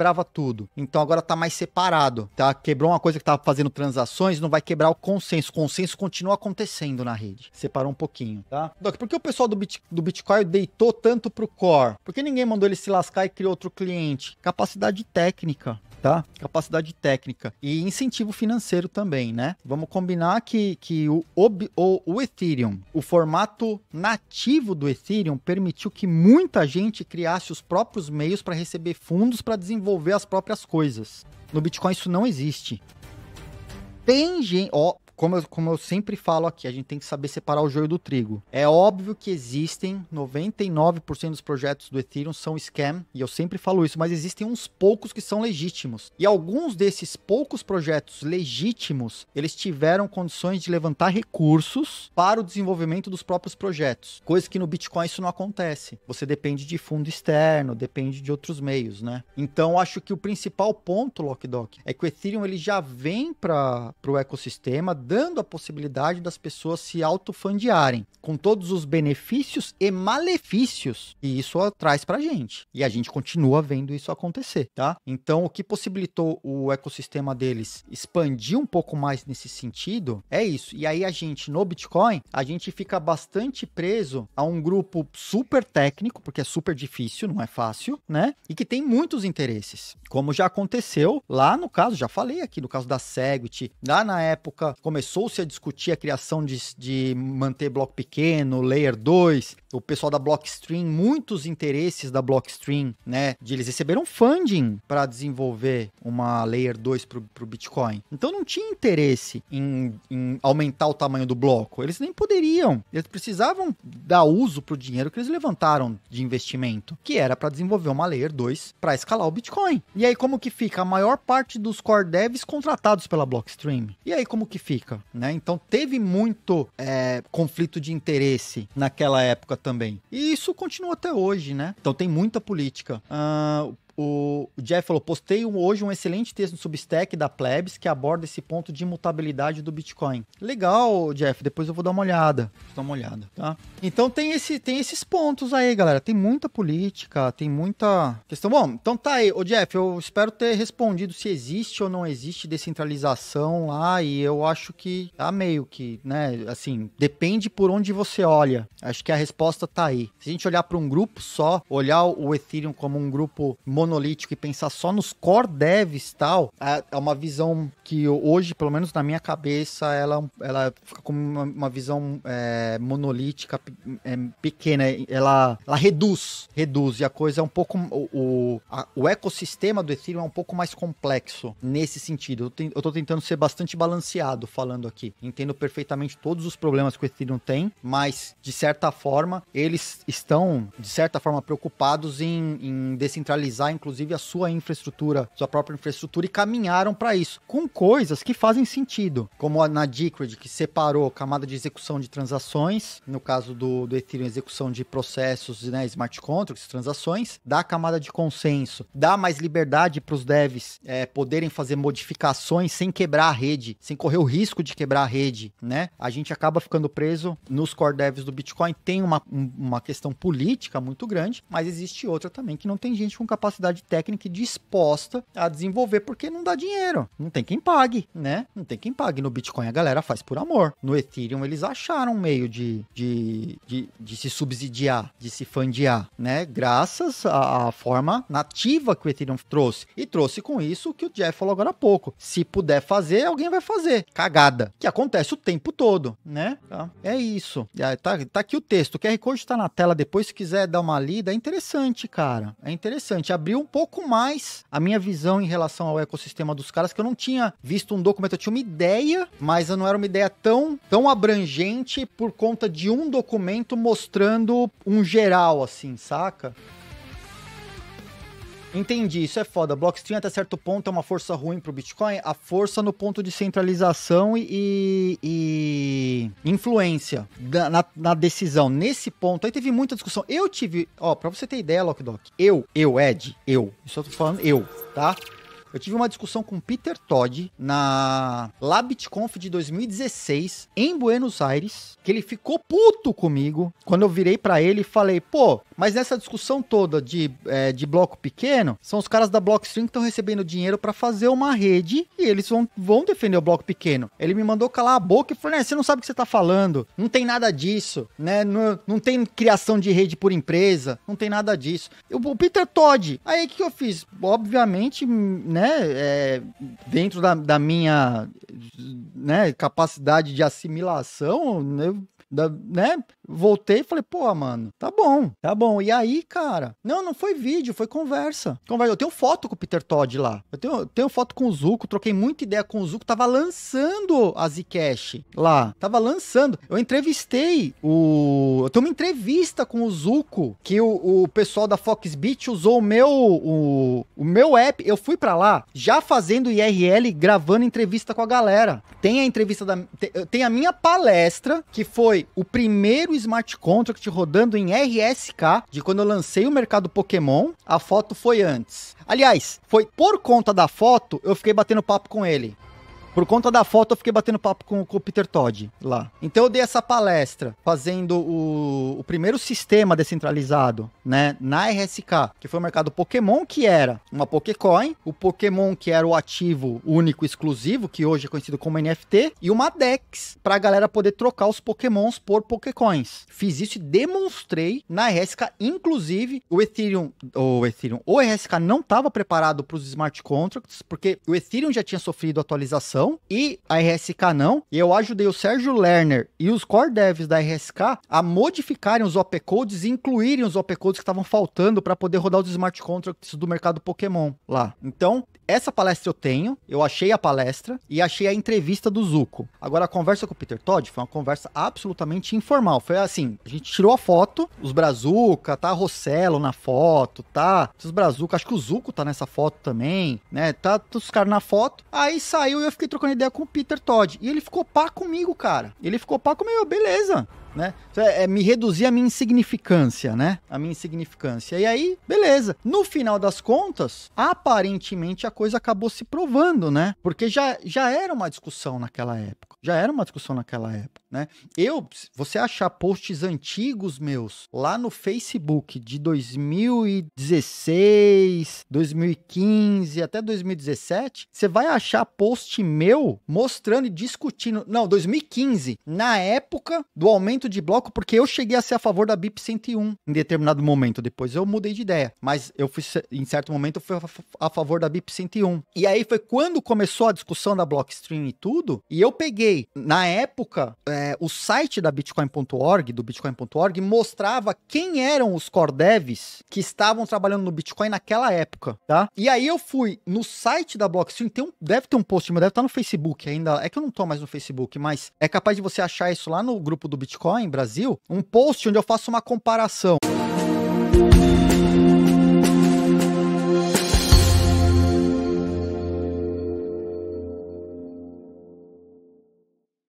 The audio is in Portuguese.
quebrava tudo. Então agora tá mais separado, tá? Quebrou uma coisa que tava fazendo transações, não vai quebrar o consenso. O consenso continua acontecendo na rede. Separou um pouquinho, tá? Doc, por que o pessoal do, Bit, do Bitcoin deitou tanto pro Core? Por que ninguém mandou ele se lascar e criou outro cliente? Capacidade técnica tá? Capacidade técnica e incentivo financeiro também, né? Vamos combinar que, que o, o, o Ethereum, o formato nativo do Ethereum, permitiu que muita gente criasse os próprios meios para receber fundos para desenvolver as próprias coisas. No Bitcoin isso não existe. Tem gente, ó, como eu, como eu sempre falo aqui, a gente tem que saber separar o joio do trigo. É óbvio que existem 99% dos projetos do Ethereum são scam, e eu sempre falo isso, mas existem uns poucos que são legítimos. E alguns desses poucos projetos legítimos, eles tiveram condições de levantar recursos para o desenvolvimento dos próprios projetos. Coisa que no Bitcoin isso não acontece. Você depende de fundo externo, depende de outros meios, né? Então, acho que o principal ponto, Lockdock, é que o Ethereum ele já vem para o ecossistema dando a possibilidade das pessoas se autofandearem, com todos os benefícios e malefícios que isso traz para a gente. E a gente continua vendo isso acontecer, tá? Então, o que possibilitou o ecossistema deles expandir um pouco mais nesse sentido é isso. E aí a gente, no Bitcoin, a gente fica bastante preso a um grupo super técnico, porque é super difícil, não é fácil, né? E que tem muitos interesses, como já aconteceu lá no caso, já falei aqui, no caso da Segwit, lá na época começou começou-se a discutir a criação de, de manter bloco pequeno, layer 2, o pessoal da Blockstream, muitos interesses da Blockstream, né? De eles receberam funding para desenvolver uma layer 2 para o Bitcoin. Então não tinha interesse em, em, aumentar o tamanho do bloco. Eles nem poderiam. Eles precisavam dar uso para o dinheiro que eles levantaram de investimento, que era para desenvolver uma layer 2 para escalar o Bitcoin. E aí como que fica? A maior parte dos core devs contratados pela Blockstream. E aí como que fica? pública, né? Então teve muito é, conflito de interesse naquela época também. E isso continua até hoje, né? Então tem muita política. Ah, o Jeff falou: postei hoje um excelente texto no Substack da Plebs que aborda esse ponto de imutabilidade do Bitcoin. Legal, Jeff. Depois eu vou dar uma olhada. Vou dar uma olhada, tá? Então tem, esse, tem esses pontos aí, galera. Tem muita política, tem muita questão. Bom, então tá aí. Ô, Jeff, eu espero ter respondido se existe ou não existe descentralização lá. E eu acho que tá meio que, né? Assim, depende por onde você olha. Acho que a resposta tá aí. Se a gente olhar para um grupo só, olhar o Ethereum como um grupo mono monolítico e pensar só nos core devs tal, é, é uma visão que hoje, pelo menos na minha cabeça, ela, ela fica como uma, uma visão é, monolítica é, pequena. Ela, ela reduz, reduz. E a coisa é um pouco. O, o, a, o ecossistema do Ethereum é um pouco mais complexo nesse sentido. Eu, te, eu tô tentando ser bastante balanceado falando aqui. Entendo perfeitamente todos os problemas que o Ethereum tem, mas de certa forma, eles estão, de certa forma, preocupados em, em descentralizar, em inclusive a sua infraestrutura, sua própria infraestrutura e caminharam para isso, com coisas que fazem sentido, como na Decred, que separou camada de execução de transações, no caso do, do Ethereum, execução de processos, né, smart contracts, transações, da camada de consenso, dá mais liberdade para os devs é, poderem fazer modificações sem quebrar a rede, sem correr o risco de quebrar a rede, né? A gente acaba ficando preso nos core devs do Bitcoin, tem uma, uma questão política muito grande, mas existe outra também que não tem gente com capacidade capacidade técnica e disposta a desenvolver, porque não dá dinheiro. Não tem quem pague, né? Não tem quem pague. No Bitcoin a galera faz por amor. No Ethereum eles acharam um meio de, de, de, de se subsidiar, de se fundiar, né? Graças à, à forma nativa que o Ethereum trouxe. E trouxe com isso o que o Jeff falou agora há pouco. Se puder fazer, alguém vai fazer. Cagada. Que acontece o tempo todo, né? Tá. É isso. Tá, tá aqui o texto. O QR Code tá na tela depois, se quiser dar uma lida. É interessante, cara. É interessante. Abrir abriu um pouco mais a minha visão em relação ao ecossistema dos caras, que eu não tinha visto um documento, eu tinha uma ideia, mas não era uma ideia tão, tão abrangente por conta de um documento mostrando um geral, assim, saca? Entendi, isso é foda. Blockstream até certo ponto é uma força ruim pro Bitcoin, a força no ponto de centralização e, e influência na, na, decisão. Nesse ponto aí teve muita discussão. Eu tive, ó, pra você ter ideia, Lockdoc, eu, eu, Ed, eu, isso eu tô falando eu, tá? Eu tive uma discussão com Peter Todd na LabitConf de 2016 em Buenos Aires, que ele ficou puto comigo quando eu virei para ele e falei: "Pô, mas nessa discussão toda de, é, de bloco pequeno, são os caras da Blockstream que estão recebendo dinheiro para fazer uma rede e eles vão, vão defender o bloco pequeno. Ele me mandou calar a boca e falou: né, você não sabe o que você tá falando, não tem nada disso, né? Não, não tem criação de rede por empresa, não tem nada disso. o Peter Todd, aí o que eu fiz? Obviamente, né, é, dentro da, da minha né, capacidade de assimilação, da, né? voltei e falei, pô, mano, tá bom, tá bom. E aí, cara, não, não foi vídeo, foi conversa. Conversa. Eu tenho foto com o Peter Todd lá. Eu tenho, tenho foto com o Zuko, troquei muita ideia com o Zuko, tava lançando a Zcash lá. Tava lançando. Eu entrevistei o. Eu tenho uma entrevista com o Zuko, que o, o pessoal da Fox Beach usou o meu. O, o meu app. Eu fui para lá já fazendo IRL, gravando entrevista com a galera. Tem a entrevista da. Tem a minha palestra, que foi o primeiro smart contract rodando em RSK de quando eu lancei o mercado Pokémon. A foto foi antes. Aliás, foi por conta da foto eu fiquei batendo papo com ele. Por conta da foto, eu fiquei batendo papo com, com o Peter Todd lá. Então eu dei essa palestra fazendo o, o primeiro sistema descentralizado, né, na RSK, que foi o mercado Pokémon, que era uma Pokécoin, o Pokémon que era o ativo único exclusivo, que hoje é conhecido como NFT, e uma DEX para a galera poder trocar os Pokémons por Pokécoins. Fiz isso e demonstrei na RSK, inclusive o Ethereum, o Ethereum, o RSK não estava preparado para os smart contracts, porque o Ethereum já tinha sofrido atualização então, e a RSK não. E eu ajudei o Sérgio Lerner e os core devs da RSK a modificarem os OP codes e incluírem os OP codes que estavam faltando para poder rodar os smart contracts do mercado Pokémon lá. Então, essa palestra eu tenho, eu achei a palestra e achei a entrevista do Zuko. Agora, a conversa com o Peter Todd foi uma conversa absolutamente informal. Foi assim: a gente tirou a foto, os Brazuca, tá a Rossello na foto, tá? Os Brazuca, acho que o Zuko tá nessa foto também, né? Tá, tá os caras na foto. Aí saiu e eu fiquei trocando ideia com o Peter Todd. E ele ficou pá comigo, cara. Ele ficou pá comigo, beleza né? É, é, me reduzir a minha insignificância, né? A minha insignificância. E aí, beleza. No final das contas, aparentemente a coisa acabou se provando, né? Porque já, já era uma discussão naquela época. Já era uma discussão naquela época, né? Eu, você achar posts antigos meus lá no Facebook de 2016, 2015 até 2017, você vai achar post meu mostrando e discutindo. Não, 2015, na época do aumento de bloco, porque eu cheguei a ser a favor da BIP 101 em determinado momento. Depois eu mudei de ideia. Mas eu fui, em certo momento, eu a favor da BIP 101. E aí foi quando começou a discussão da Blockstream e tudo. E eu peguei, na época, é, o site da Bitcoin.org, do Bitcoin.org, mostrava quem eram os core devs que estavam trabalhando no Bitcoin naquela época, tá? E aí eu fui no site da Blockstream, tem um, deve ter um post, mas deve estar no Facebook ainda. É que eu não tô mais no Facebook, mas é capaz de você achar isso lá no grupo do Bitcoin Bitcoin Brasil, um post onde eu faço uma comparação.